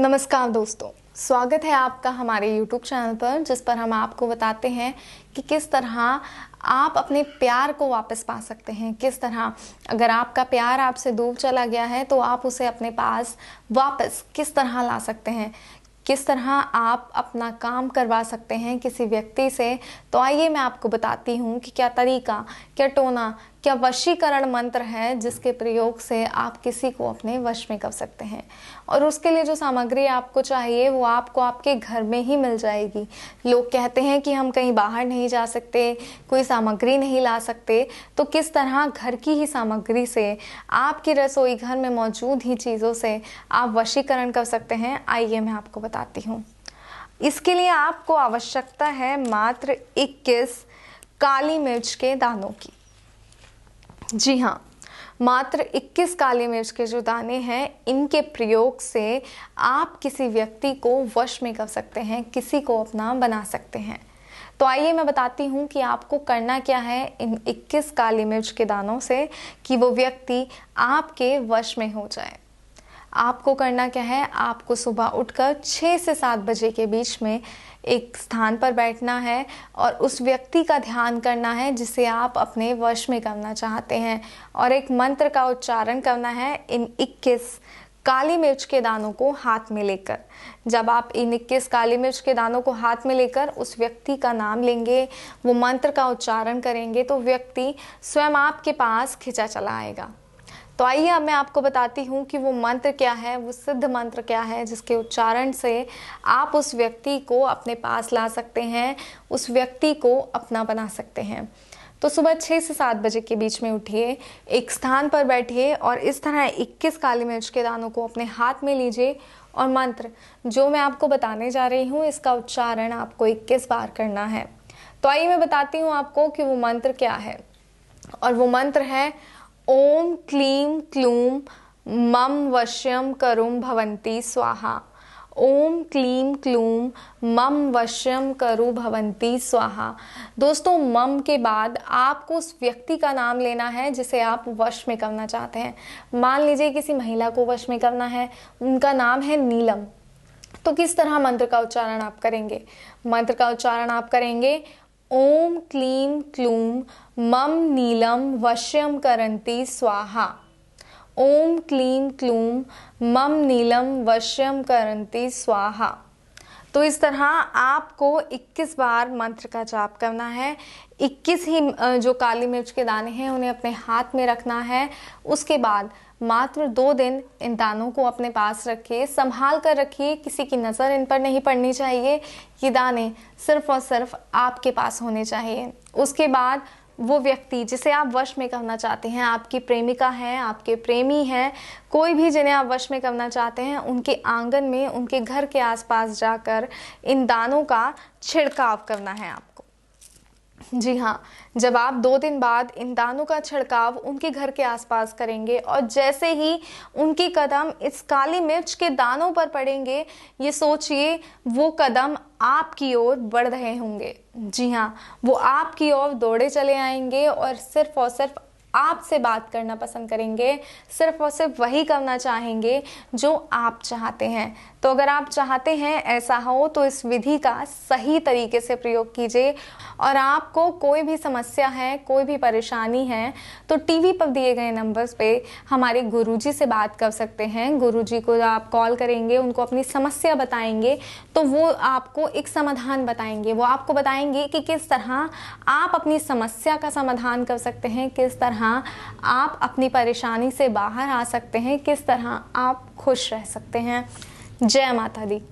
नमस्कार दोस्तों स्वागत है आपका हमारे YouTube चैनल पर जिस पर हम आपको बताते हैं कि किस तरह आप अपने प्यार को वापस पा सकते हैं किस तरह अगर आपका प्यार आपसे दूर चला गया है तो आप उसे अपने पास वापस किस तरह ला सकते हैं किस तरह आप अपना काम करवा सकते हैं किसी व्यक्ति से तो आइए मैं आपको बताती हूँ कि क्या तरीका क्या टोना क्या वशीकरण मंत्र है जिसके प्रयोग से आप किसी को अपने वश में कर सकते हैं और उसके लिए जो सामग्री आपको चाहिए वो आपको आपके घर में ही मिल जाएगी लोग कहते हैं कि हम कहीं बाहर नहीं जा सकते कोई सामग्री नहीं ला सकते तो किस तरह घर की ही सामग्री से आपकी रसोई घर में मौजूद ही चीज़ों से आप वशीकरण कर सकते हैं आइए मैं आपको बताती हूँ इसके लिए आपको आवश्यकता है मात्र 21 काली मिर्च के दानों की जी हाँ मात्र 21 काली मिर्च के जो दाने हैं इनके प्रयोग से आप किसी व्यक्ति को वश में कर सकते हैं किसी को अपना बना सकते हैं तो आइए मैं बताती हूँ कि आपको करना क्या है इन 21 काली मिर्च के दानों से कि वो व्यक्ति आपके वश में हो जाए आपको करना क्या है आपको सुबह उठकर छः से सात बजे के बीच में एक स्थान पर बैठना है और उस व्यक्ति का ध्यान करना है जिसे आप अपने वश में करना चाहते हैं और एक मंत्र का उच्चारण करना है इन 21 काली मिर्च के दानों को हाथ में लेकर जब आप इन इक्कीस काली मिर्च के दानों को हाथ में लेकर उस व्यक्ति का नाम लेंगे वो मंत्र का उच्चारण करेंगे तो व्यक्ति स्वयं आपके पास खिंचा चला आएगा तो आइए अब मैं आपको बताती हूँ कि वो मंत्र क्या है वो सिद्ध मंत्र क्या है जिसके उच्चारण से आप उस व्यक्ति को अपने पास ला सकते हैं उस व्यक्ति को अपना बना सकते हैं तो सुबह छः से सात बजे के बीच में उठिए एक स्थान पर बैठिए और इस तरह 21 काली मिर्च के दानों को अपने हाथ में लीजिए और मंत्र जो मैं आपको बताने जा रही हूँ इसका उच्चारण आपको 21 बार करना है तो आइए मैं बताती हूँ आपको कि वो मंत्र क्या है और वो मंत्र है ओम क्लीम क्लूम मम वश्यम करुम भवंती स्वाहा ओम क्लीम क्लूम मम वश्यम करु भवंती स्वाहा दोस्तों मम के बाद आपको उस व्यक्ति का नाम लेना है जिसे आप वश में करना चाहते हैं मान लीजिए किसी महिला को वश में करना है उनका नाम है नीलम तो किस तरह मंत्र का उच्चारण आप करेंगे मंत्र का उच्चारण आप करेंगे ओम क्लीम क्लूम मम नीलम वश्यम करंती स्वाहा ओम क्लीम क्लूम मम नीलम वश्यम करंती स्वाहा तो इस तरह आपको 21 बार मंत्र का जाप करना है 21 ही जो काली मिर्च के दाने हैं उन्हें अपने हाथ में रखना है उसके बाद मात्र दो दिन इन दानों को अपने पास रखिए संभाल कर रखिए किसी की नज़र इन पर नहीं पड़नी चाहिए ये दाने सिर्फ और सिर्फ आपके पास होने चाहिए उसके बाद वो व्यक्ति जिसे आप वश में करना चाहते हैं आपकी प्रेमिका हैं आपके प्रेमी हैं कोई भी जिन्हें आप वश में करना चाहते हैं उनके आंगन में उनके घर के आसपास जाकर इन दानों का छिड़काव करना है आपको जी हाँ जब आप दो दिन बाद इन दानों का छिड़काव उनके घर के आसपास करेंगे और जैसे ही उनके कदम इस काली मिर्च के दानों पर पड़ेंगे ये सोचिए वो कदम आपकी ओर बढ़ रहे होंगे जी हाँ वो आपकी ओर दौड़े चले आएंगे और सिर्फ और सिर्फ आपसे बात करना पसंद करेंगे सिर्फ और सिर्फ वही करना चाहेंगे जो आप चाहते हैं तो अगर आप चाहते हैं ऐसा हो तो इस विधि का सही तरीके से प्रयोग कीजिए और आपको कोई भी समस्या है कोई भी परेशानी है तो टीवी पर दिए गए नंबर्स पे हमारे गुरुजी से बात कर सकते हैं गुरुजी को आप कॉल करेंगे उनको अपनी समस्या बताएंगे तो वो आपको एक समाधान बताएंगे वो आपको बताएंगे कि किस तरह आप अपनी समस्या का समाधान कर सकते हैं किस तरह तरह आप अपनी परेशानी से बाहर आ सकते हैं किस तरह आप खुश रह सकते हैं जय माता दी